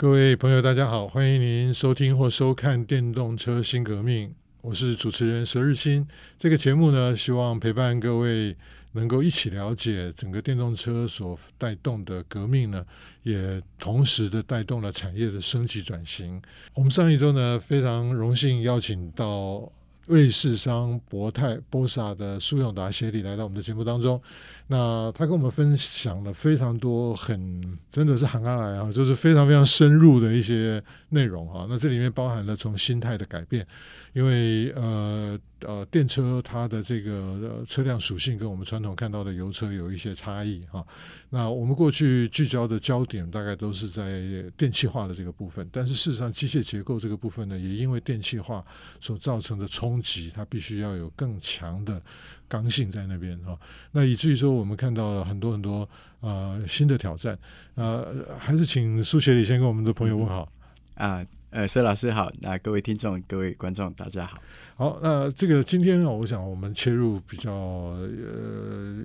各位朋友，大家好，欢迎您收听或收看《电动车新革命》，我是主持人佘日新。这个节目呢，希望陪伴各位能够一起了解整个电动车所带动的革命呢，也同时的带动了产业的升级转型。我们上一周呢，非常荣幸邀请到。瑞士商博泰波萨的苏永达协理来到我们的节目当中，那他跟我们分享了非常多很真的是行家来啊，就是非常非常深入的一些内容哈。那这里面包含了从心态的改变，因为呃呃，电车它的这个车辆属性跟我们传统看到的油车有一些差异哈。那我们过去聚焦的焦点大概都是在电气化的这个部分，但是事实上机械结构这个部分呢，也因为电气化所造成的冲。级，它必须要有更强的刚性在那边哦。那以至于说，我们看到了很多很多呃新的挑战。呃，还是请苏学礼先跟我们的朋友问好啊。呃，谢老师好，那各位听众、各位观众，大家好。好，那这个今天啊，我想我们切入比较呃，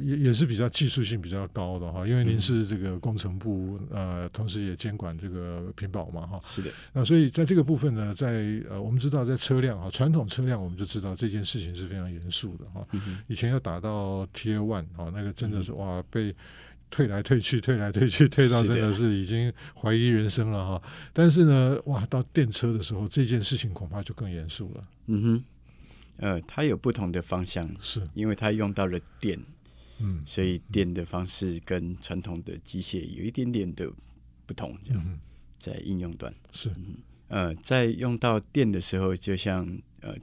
也也是比较技术性比较高的哈，因为您是这个工程部，呃，同时也监管这个屏保嘛哈。是的。那所以在这个部分呢，在呃，我们知道在车辆啊，传统车辆我们就知道这件事情是非常严肃的哈。以前要打到 T A one 哈，那个真的是哇被。退来退去，退来退去，退到真的是已经怀疑人生了哈。但是呢，哇，到电车的时候，这件事情恐怕就更严肃了。嗯哼，呃，它有不同的方向，是因为它用到了电，嗯，所以电的方式跟传统的机械有一点点的不同，这样在应用端是，嗯，呃，在用到电的时候，就像呃，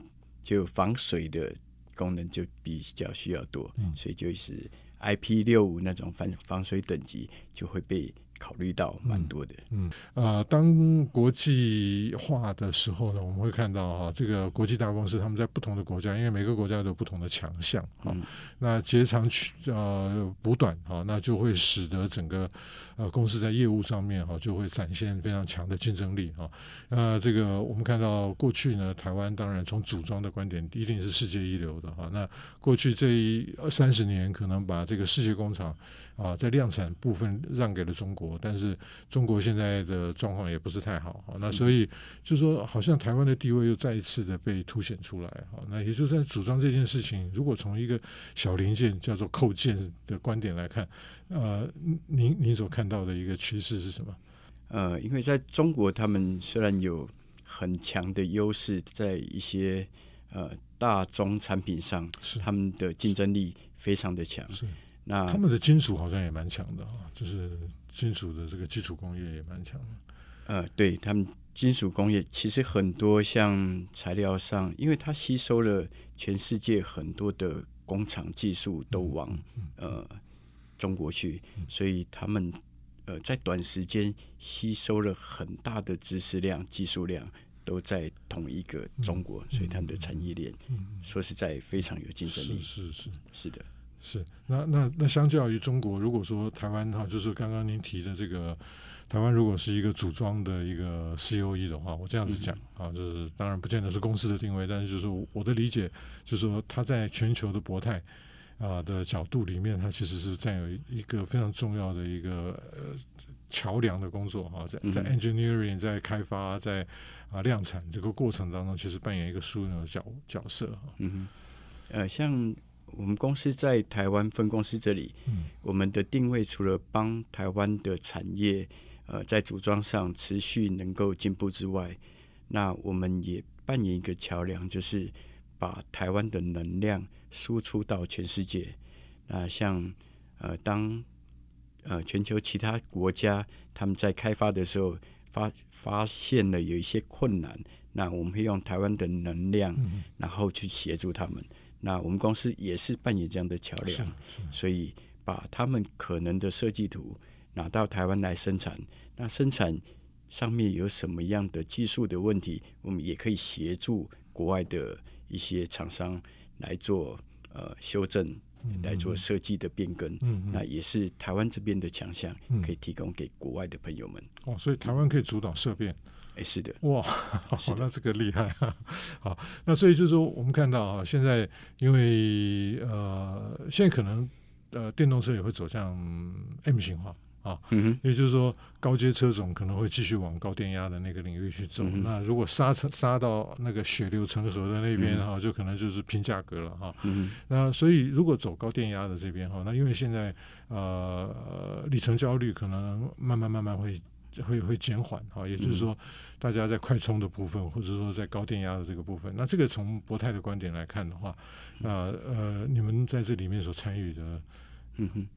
就防水的功能就比较需要多，所以就是。IP 六五那种防防水等级就会被。考虑到蛮多的，嗯，呃，当国际化的时候呢，我们会看到哈，这个国际大公司他们在不同的国家，因为每个国家有不同的强项，好，那截长取呃补短，好，那就会使得整个呃公司在业务上面哈就会展现非常强的竞争力啊，那这个我们看到过去呢，台湾当然从组装的观点一定是世界一流的哈，那过去这一三十年可能把这个世界工厂。啊，在量产部分让给了中国，但是中国现在的状况也不是太好。那所以就说，好像台湾的地位又再一次的被凸显出来。哈，那也就是主组装这件事情，如果从一个小零件叫做扣件的观点来看，呃，您您所看到的一个趋势是什么？呃，因为在中国，他们虽然有很强的优势在一些呃大宗产品上，是他们的竞争力非常的强，是。那他们的金属好像也蛮强的啊，就是金属的这个基础工业也蛮强。的。呃，对他们金属工业其实很多像材料上，因为它吸收了全世界很多的工厂技术都往呃中国去，所以他们呃在短时间吸收了很大的知识量、技术量都在同一个中国，所以他们的产业链说实在非常有竞争力。是是是的。是，那那那，相较于中国，如果说台湾哈，就是刚刚您提的这个，台湾如果是一个组装的一个 C O E 的话，我这样子讲啊，就是当然不见得是公司的定位，但是就是我的理解，就是说它在全球的博泰啊的角度里面，它其实是占有一个非常重要的一个桥梁的工作啊，在在 engineering 在开发在啊量产这个过程当中，其实扮演一个枢纽角角色啊。嗯哼，呃，像。我们公司在台湾分公司这里，我们的定位除了帮台湾的产业，呃，在组装上持续能够进步之外，那我们也扮演一个桥梁，就是把台湾的能量输出到全世界。那像呃，当呃全球其他国家他们在开发的时候，发发现了有一些困难，那我们会用台湾的能量，然后去协助他们。那我们公司也是扮演这样的桥梁，所以把他们可能的设计图拿到台湾来生产，那生产上面有什么样的技术的问题，我们也可以协助国外的一些厂商来做呃修正，来做设计的变更，那也是台湾这边的强项，可以提供给国外的朋友们。哦，所以台湾可以主导设变，哎，是的，哇，好，那这个厉害啊！好，那所以就是说，我们看到啊，现在因为呃，现在可能呃，电动车也会走向 M 型化啊，嗯也就是说，高阶车种可能会继续往高电压的那个领域去走。那如果刹车刹到那个血流成河的那边哈，就可能就是拼价格了哈。嗯那所以如果走高电压的这边哈，那因为现在呃，里程焦虑可能慢慢慢慢会。会会减缓，哈，也就是说，大家在快充的部分，或者说在高电压的这个部分，那这个从博泰的观点来看的话，那呃，你们在这里面所参与的，嗯哼，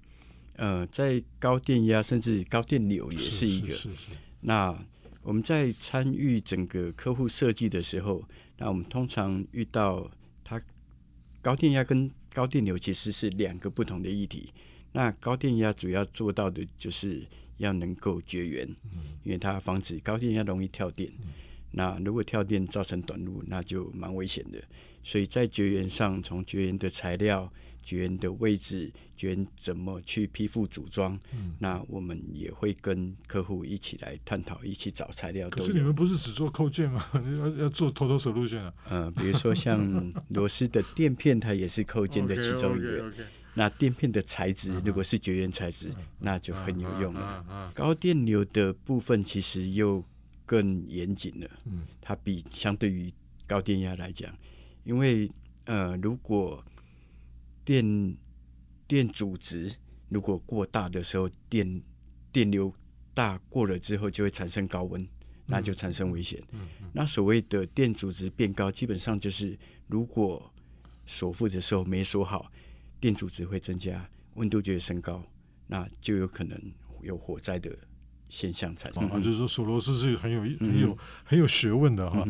呃，在高电压甚至高电流也是一个，是是。那我们在参与整个客户设计的时候，那我们通常遇到它高电压跟高电流其实是两个不同的议题。那高电压主要做到的就是。要能够绝缘，因为它防止高电压容易跳电，那如果跳电造成短路，那就蛮危险的。所以在绝缘上，从绝缘的材料、绝缘的位置、绝缘怎么去批复组装，那我们也会跟客户一起来探讨，一起找材料。可是你们不是只做扣件吗？要要做偷偷手路线啊。嗯，比如说像螺丝的垫片，它也是扣件的其中一。个。那垫片的材质如果是绝缘材质，那就很有用了。高电流的部分其实又更严谨了。嗯，它比相对于高电压来讲，因为呃，如果电电阻值如果过大的时候，电电流大过了之后就会产生高温，那就产生危险。那所谓的电阻值变高，基本上就是如果锁付的时候没锁好。电阻值会增加，温度就会升高，那就有可能有火灾的现象产生。啊，就是说锁螺丝是很有很有很有学问的哈。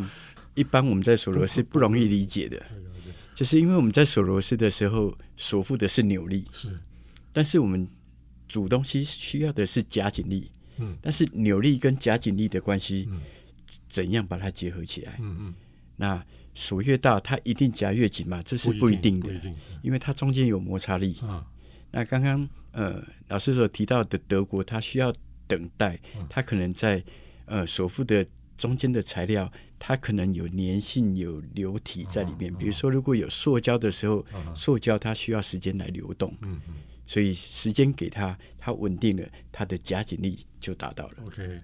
一般我们在锁螺丝不容易理解的，就是因为我们在锁螺丝的时候所付的是扭力，是，但是我们煮东西需要的是夹紧力。嗯，但是扭力跟夹紧力的关系，怎样把它结合起来？嗯嗯，那。数越大，它一定夹越紧嘛？这是不一定的，因为它中间有摩擦力。啊、那刚刚呃老师所提到的德国，它需要等待，它可能在呃所附的中间的材料，它可能有粘性、有流体在里面。比如说如果有塑胶的时候，塑胶它需要时间来流动。嗯嗯，所以时间给它，它稳定了，它的夹紧力就达到了。OK，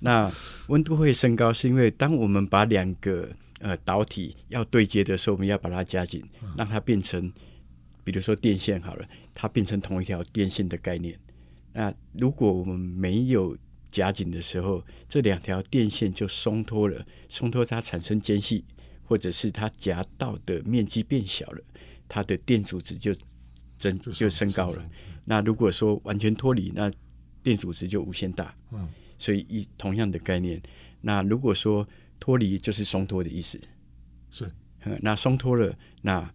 那温度会升高，是因为当我们把两个呃，导体要对接的时候，我们要把它夹紧，让它变成，比如说电线好了，它变成同一条电线的概念。那如果我们没有夹紧的时候，这两条电线就松脱了，松脱它产生间隙，或者是它夹到的面积变小了，它的电阻值就增就升高了。那如果说完全脱离，那电阻值就无限大。嗯，所以一同样的概念，那如果说。脱离就是松脱的意思，是。嗯、那松脱了，那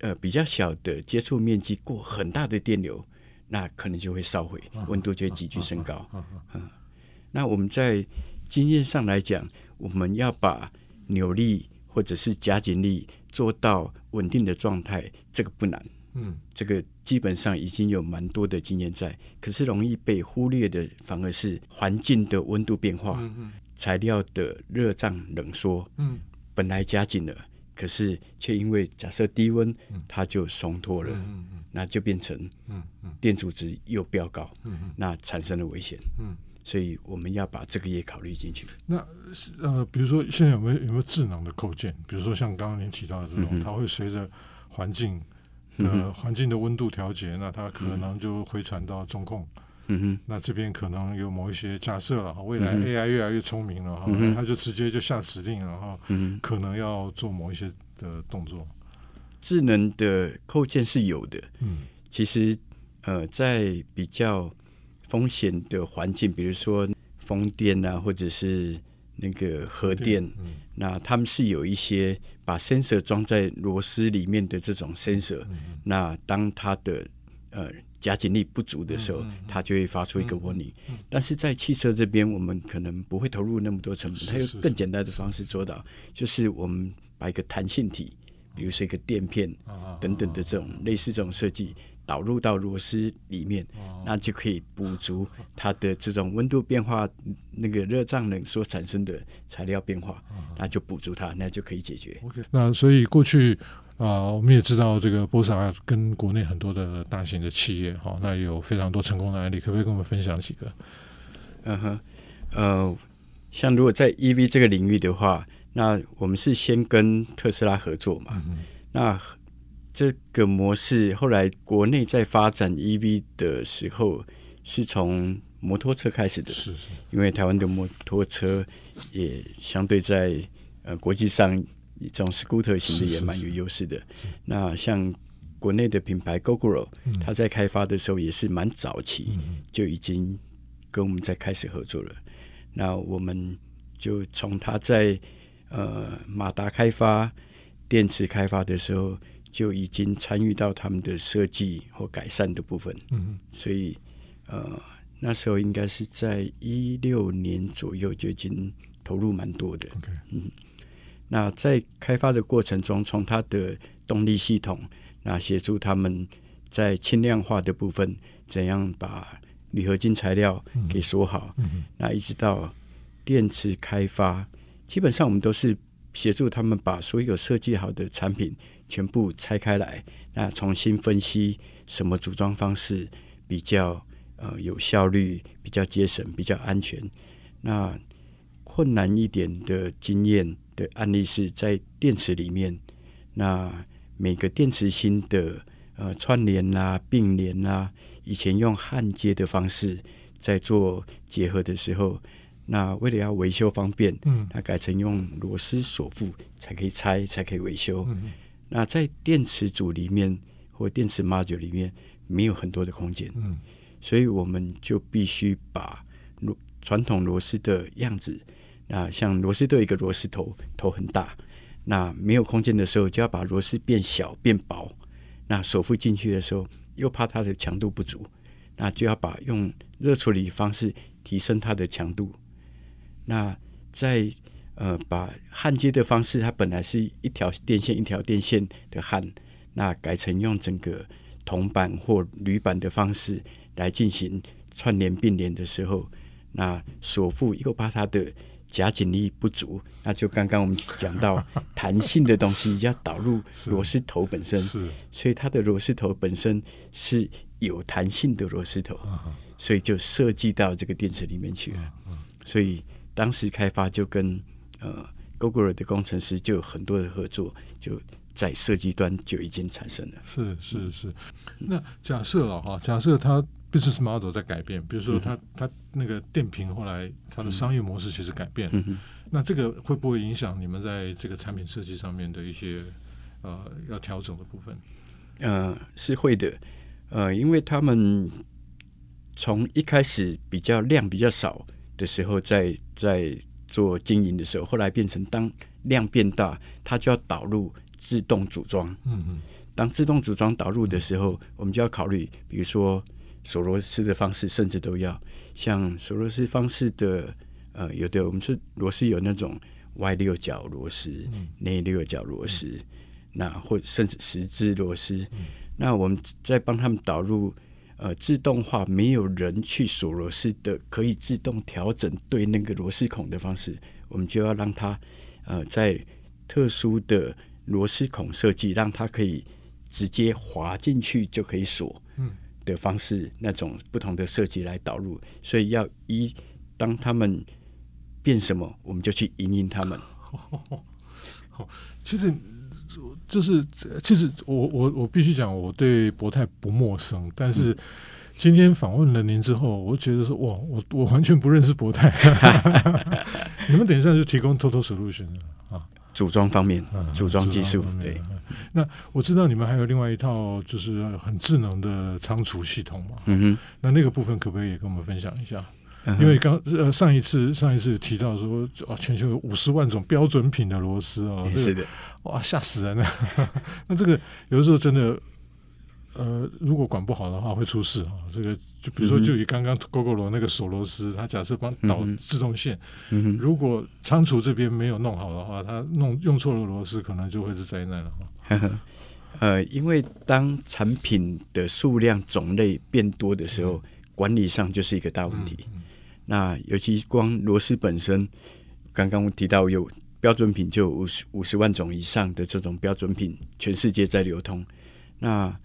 呃比较小的接触面积过很大的电流，那可能就会烧毁，温度就会急剧升高。嗯。那我们在经验上来讲，我们要把扭力或者是夹紧力做到稳定的状态，这个不难。嗯。这个。基本上已经有蛮多的经验在，可是容易被忽略的反而是环境的温度变化、材料的热胀冷缩。嗯，本来加紧了，可是却因为假设低温，它就松脱了。嗯嗯，那就变成电阻值又飙高。嗯嗯，那产生了危险。嗯，所以我们要把这个也考虑进去。那呃，比如说现在有没有有没有智能的构建？比如说像刚刚您提到的这种，它会随着环境。呃，环境的温度调节，那它可能就回传到中控。嗯哼，那这边可能有某一些假设了，未来 AI 越来越聪明了哈，它就直接就下指令，了哈，嗯、可能要做某一些的动作。智能的扣件是有的。嗯，其实呃，在比较风险的环境，比如说风电啊，或者是。那个核电，那他们是有一些把伸 r 装在螺丝里面的这种伸缩，那当它的呃夹紧力不足的时候，它就会发出一个嗡鸣。但是在汽车这边，我们可能不会投入那么多成本，它用更简单的方式做到，就是我们把一个弹性体，比如说一个垫片等等的这种类似这种设计。导入到螺丝里面，那就可以补足它的这种温度变化，那个热胀冷所产生的材料变化，那就补足它，那就可以解决。那所以过去啊，我们也知道这个波萨跟国内很多的大型的企业哈，那有非常多成功的案例，可不可以跟我们分享几个？嗯哼，呃，像如果在 E V 这个领域的话，那我们是先跟特斯拉合作嘛，那。这个模式后来国内在发展 EV 的时候，是从摩托车开始的，是是，因为台湾的摩托车也相对在呃国际上一种 scooter 型的也蛮有优势的。那像国内的品牌 g o o r o 它在开发的时候也是蛮早期，就已经跟我们在开始合作了。那我们就从它在呃马达开发、电池开发的时候。就已经参与到他们的设计或改善的部分，嗯，所以呃，那时候应该是在一六年左右就已经投入蛮多的，OK，嗯，那在开发的过程中，从它的动力系统，那协助他们在轻量化的部分，怎样把铝合金材料给锁好，那一直到电池开发，基本上我们都是协助他们把所有设计好的产品。全部拆开来，那重新分析什么组装方式比较呃有效率、比较节省、比较安全。那困难一点的经验的案例是在电池里面，那每个电池芯的呃串联啦、并联啦，以前用焊接的方式在做结合的时候，那为了要维修方便，嗯，它改成用螺丝锁附才可以拆，才可以维修。那在电池组里面或电池 module 里面没有很多的空间，嗯，所以我们就必须把螺传统螺丝的样子，那像螺丝的一个螺丝头头很大，那没有空间的时候就要把螺丝变小变薄，那手付进去的时候又怕它的强度不足，那就要把用热处理方式提升它的强度，那在。呃，把焊接的方式，它本来是一条电线一条电线的焊，那改成用整个铜板或铝板的方式来进行串联并联的时候，那锁付又怕它的夹紧力不足，那就刚刚我们讲到弹性的东西要导入螺丝头本身，是，所以它的螺丝头本身是有弹性的螺丝头，所以就设计到这个电池里面去了，所以当时开发就跟。呃，Google 的工程师就有很多的合作，就在设计端就已经产生了。是是是，那假设了哈，假设它 business model 在改变，比如说它它那个电瓶后来它的商业模式其实改变了，那这个会不会影响你们在这个产品设计上面的一些呃要调整的部分？呃，是会的，呃，因为他们从一开始比较量比较少的时候，在在。做经营的时候，后来变成当量变大，它就要导入自动组装。嗯当自动组装导入的时候，我们就要考虑，比如说锁螺丝的方式，甚至都要像锁螺丝方式的呃，有的我们是螺丝有那种外六角螺丝、内六角螺丝，那或甚至十字螺丝。那我们在帮他们导入。呃，自动化没有人去锁螺丝的，可以自动调整对那个螺丝孔的方式，我们就要让它呃在特殊的螺丝孔设计，让它可以直接滑进去就可以锁的方式，那种不同的设计来导入。所以要一当他们变什么，我们就去迎迎他们。其实。就是其实我我我必须讲，我对博泰不陌生，但是今天访问了您之后，我觉得说哇，我我完全不认识博泰。你们等一下就提供 total solution 啊，组装方面、组装技术对。那我知道你们还有另外一套就是很智能的仓储系统嘛，嗯哼，那那个部分可不可以也跟我们分享一下？因为刚呃上一次上一次提到说啊，全球有五十万种标准品的螺丝啊，是的，哇，吓死人了。那这个有的时候真的，呃，如果管不好的话会出事啊。这个就比如说，就以刚刚勾勾罗那个锁螺丝，他假设帮导自动线，如果仓储这边没有弄好的话，他弄用错了螺丝，可能就会是灾难了。呃，因为当产品的数量种类变多的时候，管理上就是一个大问题。那尤其光螺丝本身，刚刚提到有标准品，就五十五十万种以上的这种标准品，全世界在流通。那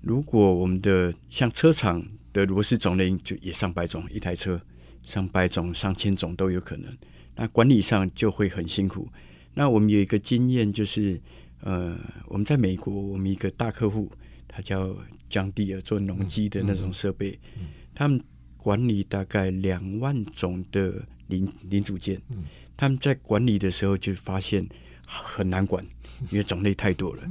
如果我们的像车厂的螺丝种类就也上百种，一台车上百种、上千种都有可能。那管理上就会很辛苦。那我们有一个经验，就是呃，我们在美国，我们一个大客户，他叫江迪尔，做农机的那种设备，他们。管理大概两万种的零零组件，他们在管理的时候就发现很难管，因为种类太多了。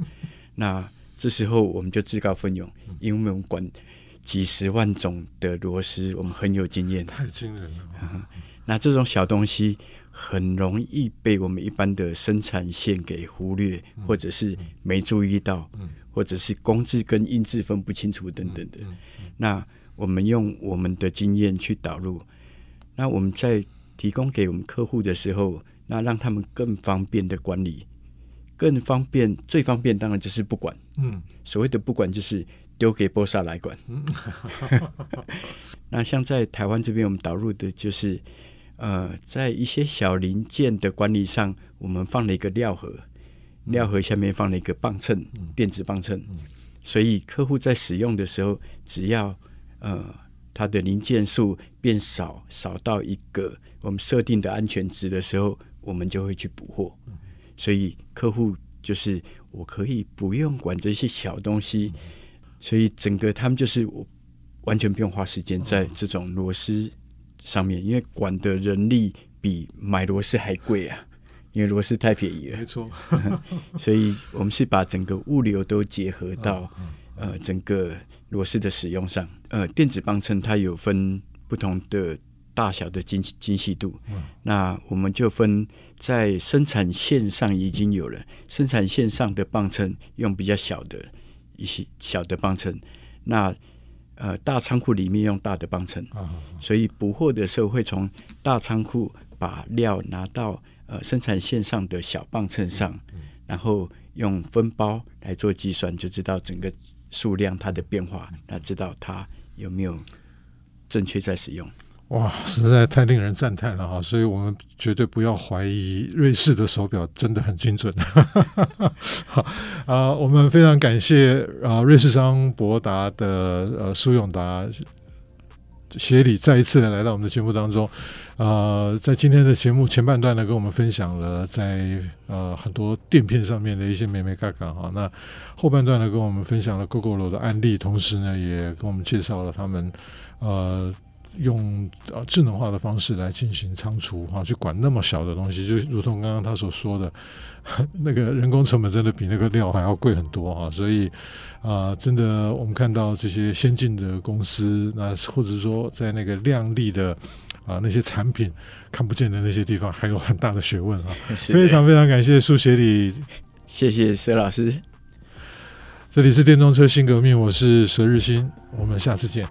那这时候我们就自告奋勇，因为我们管几十万种的螺丝，我们很有经验。太惊人了！那这种小东西很容易被我们一般的生产线给忽略，或者是没注意到，或者是工字跟印字分不清楚等等的。那我们用我们的经验去导入，那我们在提供给我们客户的时候，那让他们更方便的管理，更方便，最方便当然就是不管，嗯，所谓的不管就是丢给波萨来管。那像在台湾这边，我们导入的就是，呃，在一些小零件的管理上，我们放了一个料盒，料盒下面放了一个磅秤，电子磅秤，所以客户在使用的时候，只要呃，它的零件数变少，少到一个我们设定的安全值的时候，我们就会去补货。所以客户就是我可以不用管这些小东西，所以整个他们就是我完全不用花时间在这种螺丝上面，因为管的人力比买螺丝还贵啊，因为螺丝太便宜了。没错，所以我们是把整个物流都结合到呃整个。螺丝的使用上，呃，电子磅秤它有分不同的大小的精精细度，那我们就分在生产线上已经有了，生产线上的磅秤用比较小的一些小的磅秤，那呃大仓库里面用大的磅秤，所以补货的时候会从大仓库把料拿到呃生产线上的小磅秤上，然后用分包来做计算，就知道整个。数量它的变化，那知道它有没有正确在使用。哇，实在太令人赞叹了哈！所以我们绝对不要怀疑瑞士的手表真的很精准。好啊，我们非常感谢啊，瑞士商博达的呃苏永达。协理再一次的来到我们的节目当中，呃，在今天的节目前半段呢，跟我们分享了在呃很多垫片上面的一些美美嘎嘎哈，那后半段呢，跟我们分享了 GoGo 楼的案例，同时呢，也跟我们介绍了他们呃用呃智能化的方式来进行仓储哈，去管那么小的东西，就如同刚刚他所说的。那个人工成本真的比那个料还要贵很多啊！所以啊，真的我们看到这些先进的公司，那或者说在那个亮丽的啊那些产品看不见的那些地方，还有很大的学问啊！非常非常感谢苏学礼，谢谢佘老师。这里是电动车新革命，我是佘日新，我们下次见。